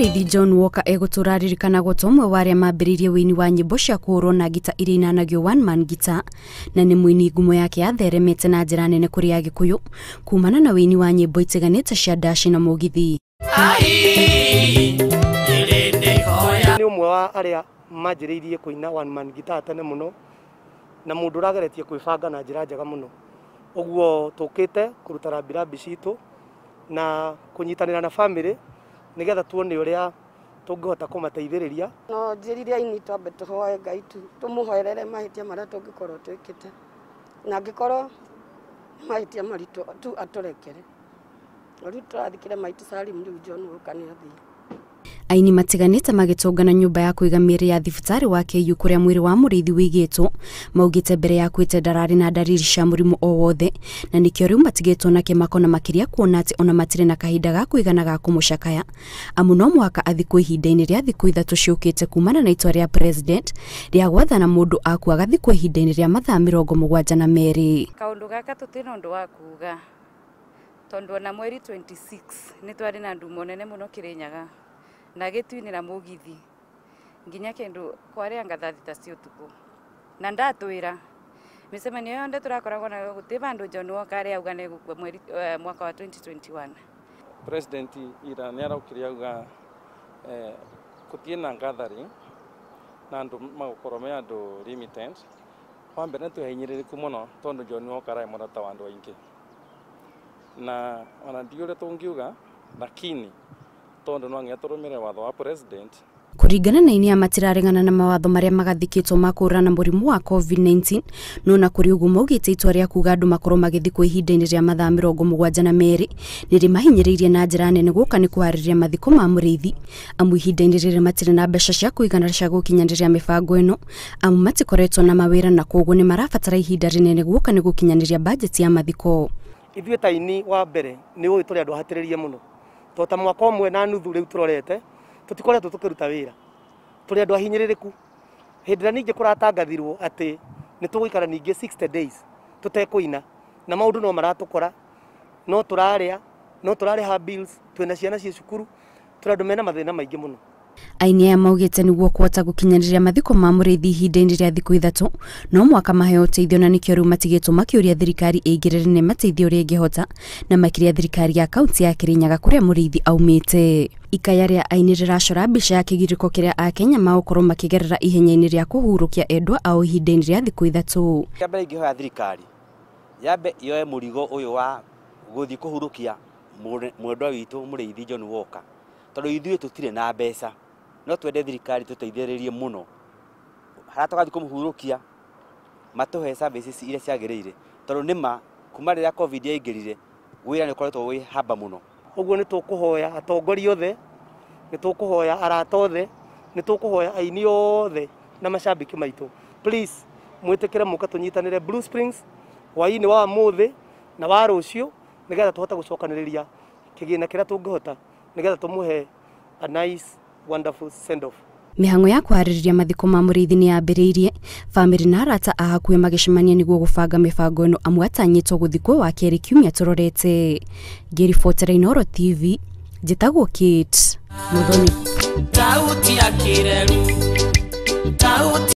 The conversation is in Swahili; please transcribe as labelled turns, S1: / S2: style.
S1: mũrĩithi john walker egũtũra aririkanagwo gotomwe ũmwe wa arĩa mambĩrĩirie wĩini wa nyĩmbo cia kũhũrwo na ngita iria inanagio one man gita na nĩ mũini ngumo yake atheremete na njĩra nene kũrĩ agĩkũyũ kumana na wĩini wa nyĩmbo itiganĩte cia ndaci na mũgithi
S2: ni umwe wa arĩa manjĩrĩirie kuina one man gita tene muno na mũndũ ũrageretie kwĩbanga na njĩra njega muno ũguo tũkĩte kurutara rambirambi citũ na kũnyitanĩra na family nigetha tuone uria tungihota kumateithiriria no njiririaini twambe tuhoe ngai tu tumuhoerere mahitia maria tungikorwo twikite na angikorwo mahitia maritu tu aturekere riu turathikire maitũ Salim riu John Wilkani athii
S1: aini matiganite magitungana nyumba ya kuiga miri ya thibitari wa KU kuria mwiri wa murithi wigitwo maugite mbere ya kwite ndarari na ndariri cia murimu o wothe na nikio riu matigitwo na kimako na makiria kuona ati ona matire na kahinda ga kuigana ga kumucakaya amu no mwaka athiku ihinda-ini ria thiku ithatu ciukite kumana na itua ria president ria gwathana mundu akuaga thiku ihinda-ini ria mathaa mirongo mugwanja na meri kaundu gaka tutire undu wa kuga tondu ona mweri 26 ni twari na ndumo nene muno kirinyaga na gätuinä mugithi nginya kändu kwarä anga thathita cia å na ndatwä ra mä cemanio yothe tå rakoragwo na gå tä bandå john wokarä auga nä gukua eh, mwaka wa 2021
S2: president ira nä araå kä rä auga gå tiä thiä na gathari na andå magåkorwo me andå limited wa mbere nä tå hinyä rä rä ku må no tondå john wokaraä må wa andå aingä na ona ndiå rä a tå ngä uga lakini tondu no ng'eturumire watho wa president
S1: kuringana na ini inia matiraregana na mawatho maria magathikitwo ma kũrana mũrimũ wa covid-19 no na kũrĩ ũguo maugĩte itua rĩa kuga andũ makorwo magĩthiĩ kwa ihinda-inĩ rĩa mathaa mĩrongo mũgwanja na merĩ nĩ rĩmahinyĩrĩirie na njĩra nene gũka nĩ kũharĩria mathiko ma mũrĩithi amu ihinda-inĩ rĩrĩ matirĩ na mbeca cia kũigana cia gũkinyanĩrĩria mĩbango ĩno amu matikoretwo na mawira na kwoguo nĩ marabatara ihinda rĩnene guka ni gũkinyanĩria bajeti ya mathiko
S2: ithuĩ ta ini wa mbere nĩ ũĩ tũrĩ andũ hatĩrĩrie mũno tota ta mwaka mwe na nuthu riu turorete tũtikoretwo tukiruta wira tũrĩ andu ahinyiririku hĩndĩ ĩrĩa ningĩ kũratangathirwo atĩ nĩ tũgũikara 60 days tutekuina na maũndũ no maratukora no turaria no ha bills twĩna ciana ciĩ cukuru tũrĩ andũ mena mathĩna maingĩ mũno
S1: aini aya maugite niguo kuhota gukinyaniria mathiko ma murithi ihinda-ini ria thiku ithatu no mwaka maheo uteithio na nikio riu matigitwo makiuria thirikari ingirire ni mateithio uria ingihota na makiria thirikari ya kaunti ya kirinyaga kuria murithi aumite ikaya ria aini riracora mbica ya kigiriko kiria akenya magukorwo makigerera ihenya-ini ria kuhurukia endwa ao ihinda-ini ria thiku ithatu
S2: kiambere ingihoya thirikari yambe yoe murigo uyu wa guthii kuhurukia mwendwa witu murithi John Walker tondu ithuĩ tutire na mbeca no twende thirikari tũteithĩrĩrie muno harĩa tũgathiĩ kũmũhurũkia matũhe services iria ciagĩrĩire tondũ nima ma kuma rĩrĩa covid yaingĩrire wira ni koretwo wi haba muno ũguo ni tukuhoya atongori othe ni tukuhoya arata othe nĩ tũkũhoya aini othe na mashabiki maitũ please mwĩtĩkĩre muka tunyitanire Blue Springs waini wa muthi na wa rucio nigetha tũhote gucokaniriria kigina kĩrĩa tũngĩhota nigetha tumuhe a nice wonderful send off
S1: mihango ya kwarĩrĩria mathiko ma mũrĩithi nĩ yambĩrĩirie bamĩrĩ na arata a hakuhĩ magĩcemania nĩguo gũbanga mĩbango ĩno amwe atanyĩtwo gũthikwo wa kerĩ kiumia tũrorete ngĩribotera tv njĩtagwo kate mũthoni